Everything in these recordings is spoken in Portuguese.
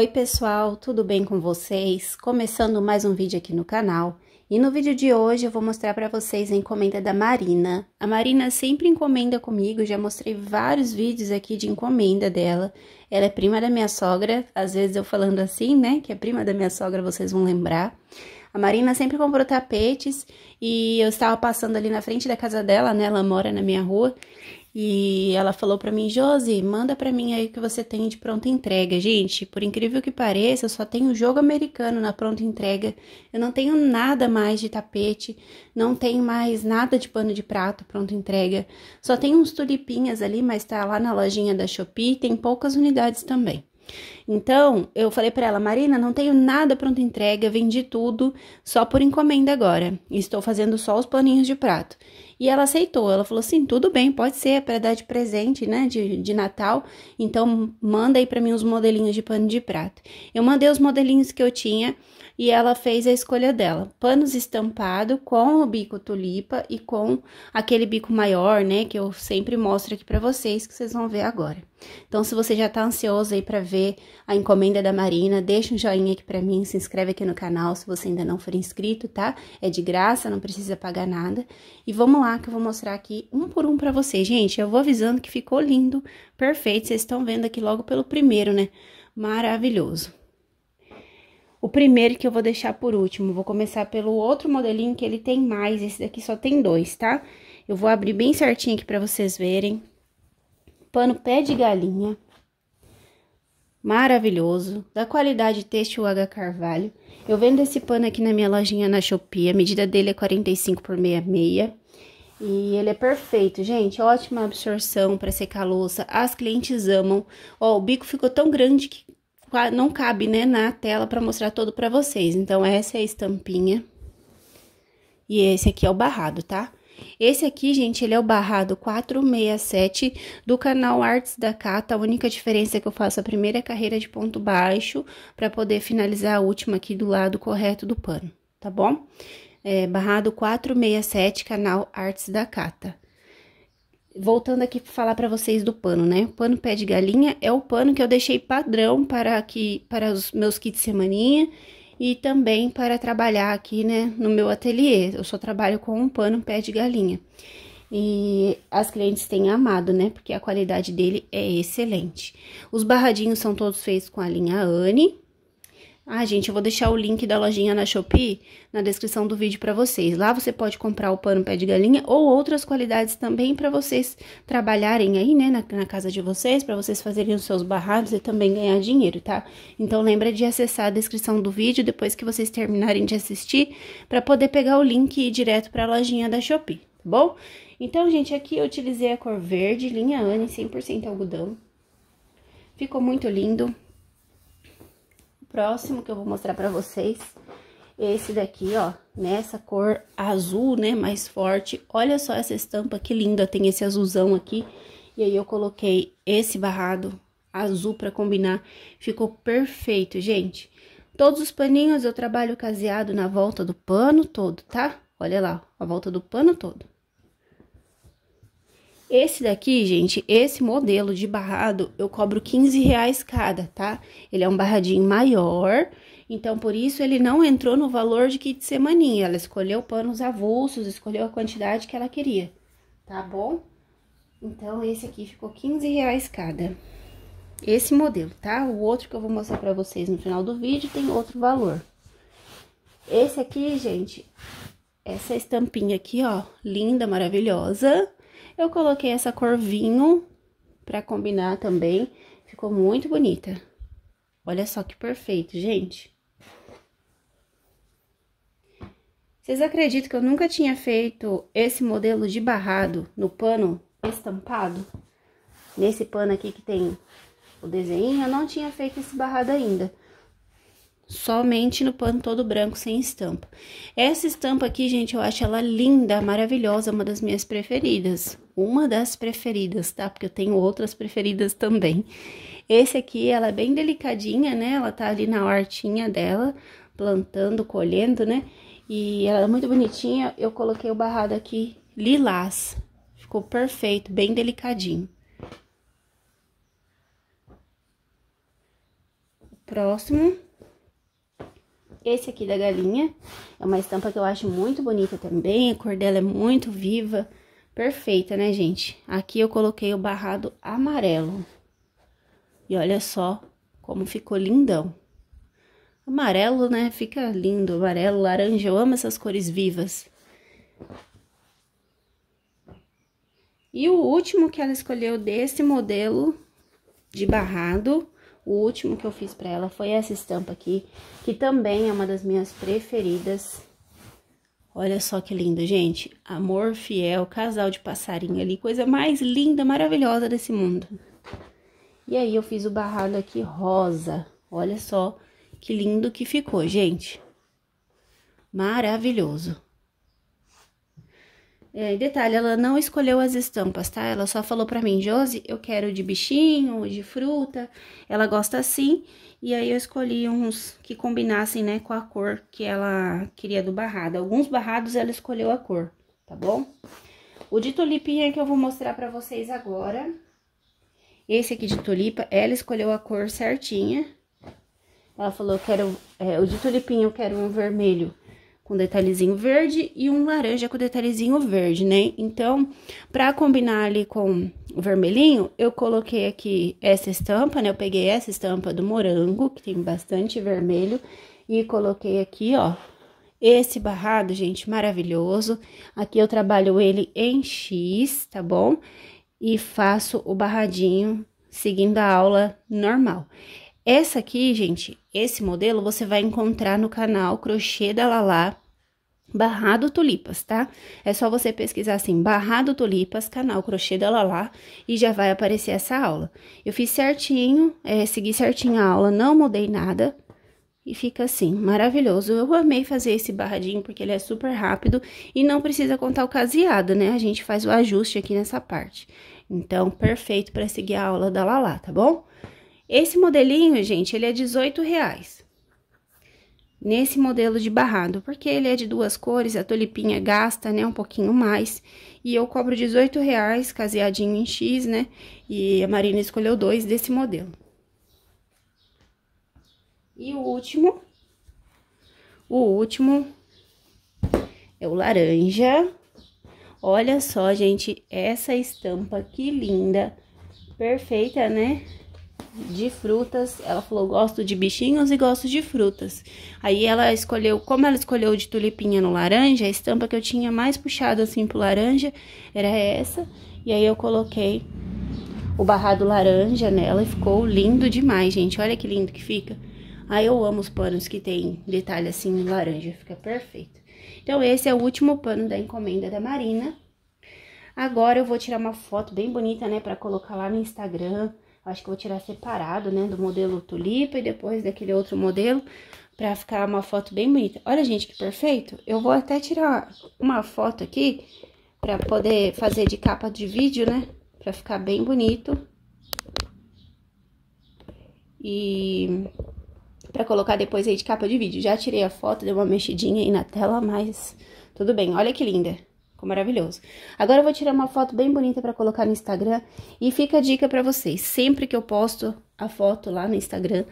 Oi pessoal, tudo bem com vocês? Começando mais um vídeo aqui no canal. E no vídeo de hoje eu vou mostrar para vocês a encomenda da Marina. A Marina sempre encomenda comigo, já mostrei vários vídeos aqui de encomenda dela. Ela é prima da minha sogra, às vezes eu falando assim, né, que é prima da minha sogra, vocês vão lembrar. A Marina sempre comprou tapetes e eu estava passando ali na frente da casa dela, né, ela mora na minha rua, e ela falou para mim, Josi, manda para mim aí o que você tem de pronta entrega. Gente, por incrível que pareça, eu só tenho jogo americano na pronta entrega. Eu não tenho nada mais de tapete, não tenho mais nada de pano de prato pronta entrega. Só tem uns tulipinhas ali, mas tá lá na lojinha da Shopee, tem poucas unidades também. Então, eu falei para ela, Marina, não tenho nada pronto entrega, vendi tudo só por encomenda agora. Estou fazendo só os paninhos de prato. E ela aceitou. Ela falou assim: tudo bem, pode ser, é para dar de presente, né, de, de Natal. Então, manda aí para mim os modelinhos de pano de prato. Eu mandei os modelinhos que eu tinha e ela fez a escolha dela. Panos estampado com o bico tulipa e com aquele bico maior, né, que eu sempre mostro aqui para vocês, que vocês vão ver agora. Então, se você já tá ansioso aí para ver a encomenda da Marina, deixa um joinha aqui para mim, se inscreve aqui no canal se você ainda não for inscrito, tá? É de graça, não precisa pagar nada. E vamos lá que eu vou mostrar aqui um por um para vocês. Gente, eu vou avisando que ficou lindo, perfeito. Vocês estão vendo aqui logo pelo primeiro, né? Maravilhoso o primeiro que eu vou deixar por último. Vou começar pelo outro modelinho que ele tem mais, esse daqui só tem dois, tá? Eu vou abrir bem certinho aqui pra vocês verem. Pano pé de galinha. Maravilhoso, da qualidade têxtil H Carvalho. Eu vendo esse pano aqui na minha lojinha na Shopee, a medida dele é 45 por 66. E ele é perfeito, gente. Ótima absorção para secar a louça. As clientes amam. Ó, o bico ficou tão grande que não cabe, né, na tela para mostrar todo para vocês. Então, essa é a estampinha. E esse aqui é o barrado, tá? Esse aqui, gente, ele é o barrado 467 do canal Artes da Cata. A única diferença é que eu faço a primeira carreira de ponto baixo para poder finalizar a última aqui do lado correto do pano, tá bom? É, barrado 467, canal Artes da Cata voltando aqui para falar para vocês do pano, né? O pano pé de galinha é o pano que eu deixei padrão para aqui para os meus kits semaninha e também para trabalhar aqui, né, no meu ateliê. Eu só trabalho com um pano pé de galinha. E as clientes têm amado, né? Porque a qualidade dele é excelente. Os barradinhos são todos feitos com a linha Anne, ah, gente, eu vou deixar o link da lojinha na Shopee na descrição do vídeo para vocês. Lá você pode comprar o pano pé de galinha ou outras qualidades também para vocês trabalharem aí, né, na, na casa de vocês, para vocês fazerem os seus barrados e também ganhar dinheiro, tá? Então lembra de acessar a descrição do vídeo depois que vocês terminarem de assistir para poder pegar o link e ir direto para a lojinha da Shopee, tá bom? Então, gente, aqui eu utilizei a cor verde, linha Anne 100% algodão. Ficou muito lindo próximo que eu vou mostrar pra vocês. Esse daqui, ó, nessa né, cor azul, né, mais forte. Olha só essa estampa, que linda, tem esse azulzão aqui. E aí eu coloquei esse barrado azul pra combinar. Ficou perfeito, gente. Todos os paninhos eu trabalho caseado na volta do pano todo, tá? Olha lá, a volta do pano todo. Esse daqui, gente, esse modelo de barrado, eu cobro 15 reais cada, tá? Ele é um barradinho maior, então por isso ele não entrou no valor de kit semaninha. Ela escolheu panos avulsos, escolheu a quantidade que ela queria, tá bom? Então, esse aqui ficou 15 reais cada. Esse modelo, tá? O outro que eu vou mostrar pra vocês no final do vídeo tem outro valor. Esse aqui, gente, essa estampinha aqui, ó, linda, maravilhosa. Eu coloquei essa cor vinho pra combinar também. Ficou muito bonita. Olha só que perfeito, gente. Vocês acreditam que eu nunca tinha feito esse modelo de barrado no pano estampado? Nesse pano aqui que tem o desenho, eu não tinha feito esse barrado ainda somente no pano todo branco sem estampa. Essa estampa aqui, gente, eu acho ela linda, maravilhosa, uma das minhas preferidas. Uma das preferidas, tá? Porque eu tenho outras preferidas também. Esse aqui, ela é bem delicadinha, né? Ela tá ali na hortinha dela, plantando, colhendo, né? E ela é muito bonitinha. Eu coloquei o barrado aqui lilás. Ficou perfeito, bem delicadinho. próximo. Esse aqui da galinha é uma estampa que eu acho muito bonita também, a cor dela é muito viva, perfeita, né, gente? Aqui eu coloquei o barrado amarelo. E olha só como ficou lindão. Amarelo, né? Fica lindo, amarelo, laranja, eu amo essas cores vivas. E o último que ela escolheu desse modelo de barrado o último que eu fiz para ela foi essa estampa aqui, que também é uma das minhas preferidas. Olha só que lindo, gente. Amor fiel, casal de passarinho ali, coisa mais linda, maravilhosa desse mundo. E aí eu fiz o barrado aqui rosa. Olha só que lindo que ficou, gente. Maravilhoso. É, detalhe, ela não escolheu as estampas, tá? Ela só falou pra mim, Josi, eu quero de bichinho, de fruta, ela gosta assim. E aí eu escolhi uns que combinassem, né, com a cor que ela queria do barrado. Alguns barrados ela escolheu a cor, tá bom? O de tulipinha é que eu vou mostrar pra vocês agora. Esse aqui de tulipa, ela escolheu a cor certinha. Ela falou, eu quero, é, o de tulipinha eu quero um vermelho com detalhezinho verde e um laranja com detalhezinho verde, né? Então, pra combinar ali com o vermelhinho, eu coloquei aqui essa estampa, né? Eu peguei essa estampa do morango, que tem bastante vermelho, e coloquei aqui, ó, esse barrado, gente, maravilhoso. Aqui eu trabalho ele em X, tá bom? E faço o barradinho seguindo a aula normal. Essa aqui, gente, esse modelo você vai encontrar no canal Crochê da Lala Barrado Tulipas, tá? É só você pesquisar assim, Barrado Tulipas, canal Crochê da Lala, e já vai aparecer essa aula. Eu fiz certinho, é, segui certinho a aula, não mudei nada, e fica assim, maravilhoso. Eu amei fazer esse barradinho, porque ele é super rápido e não precisa contar o caseado, né? A gente faz o ajuste aqui nessa parte. Então, perfeito para seguir a aula da Lala, tá bom? Esse modelinho, gente, ele é 18 reais. Nesse modelo de barrado, porque ele é de duas cores, a tulipinha gasta, né, um pouquinho mais. E eu cobro 18 reais, caseadinho em X, né, e a Marina escolheu dois desse modelo. E o último, o último é o laranja. Olha só, gente, essa estampa, que linda, perfeita, né? de frutas. Ela falou: gosto de bichinhos e gosto de frutas. Aí ela escolheu, como ela escolheu de tulipinha no laranja, a estampa que eu tinha mais puxado assim pro laranja era essa. E aí eu coloquei o barrado laranja nela e ficou lindo demais, gente. Olha que lindo que fica. Aí eu amo os panos que tem detalhe assim laranja, fica perfeito. Então esse é o último pano da encomenda da Marina. Agora eu vou tirar uma foto bem bonita, né, pra colocar lá no Instagram, Acho que vou tirar separado, né, do modelo tulipa e depois daquele outro modelo pra ficar uma foto bem bonita. Olha, gente, que perfeito. Eu vou até tirar uma foto aqui pra poder fazer de capa de vídeo, né, pra ficar bem bonito. E pra colocar depois aí de capa de vídeo. Já tirei a foto, deu uma mexidinha aí na tela, mas tudo bem. Olha que linda. Ficou maravilhoso. Agora eu vou tirar uma foto bem bonita para colocar no Instagram. E fica a dica para vocês. Sempre que eu posto a foto lá no Instagram,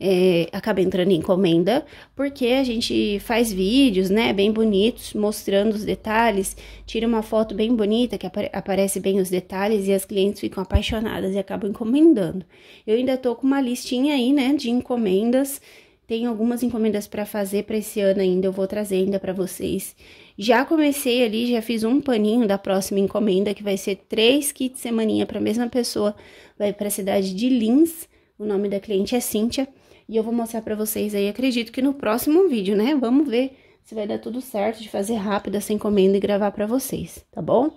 é, acaba entrando em encomenda. Porque a gente faz vídeos, né? Bem bonitos, mostrando os detalhes. Tira uma foto bem bonita, que aparece bem os detalhes. E as clientes ficam apaixonadas e acabam encomendando. Eu ainda tô com uma listinha aí, né? De encomendas tem algumas encomendas para fazer para esse ano ainda, eu vou trazer ainda para vocês. Já comecei ali, já fiz um paninho da próxima encomenda, que vai ser três kits semaninha para a mesma pessoa. Vai para a cidade de Lins, o nome da cliente é Cíntia, e eu vou mostrar para vocês aí, acredito que no próximo vídeo, né? Vamos ver se vai dar tudo certo de fazer rápido essa encomenda e gravar para vocês, tá bom?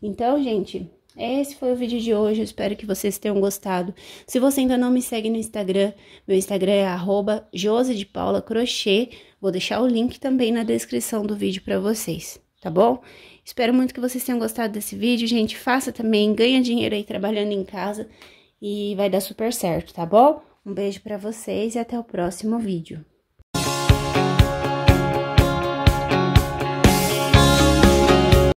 Então, gente, esse foi o vídeo de hoje, eu espero que vocês tenham gostado. Se você ainda não me segue no Instagram, meu Instagram é arroba vou deixar o link também na descrição do vídeo para vocês, tá bom? Espero muito que vocês tenham gostado desse vídeo, gente, faça também, ganha dinheiro aí trabalhando em casa e vai dar super certo, tá bom? Um beijo para vocês e até o próximo vídeo.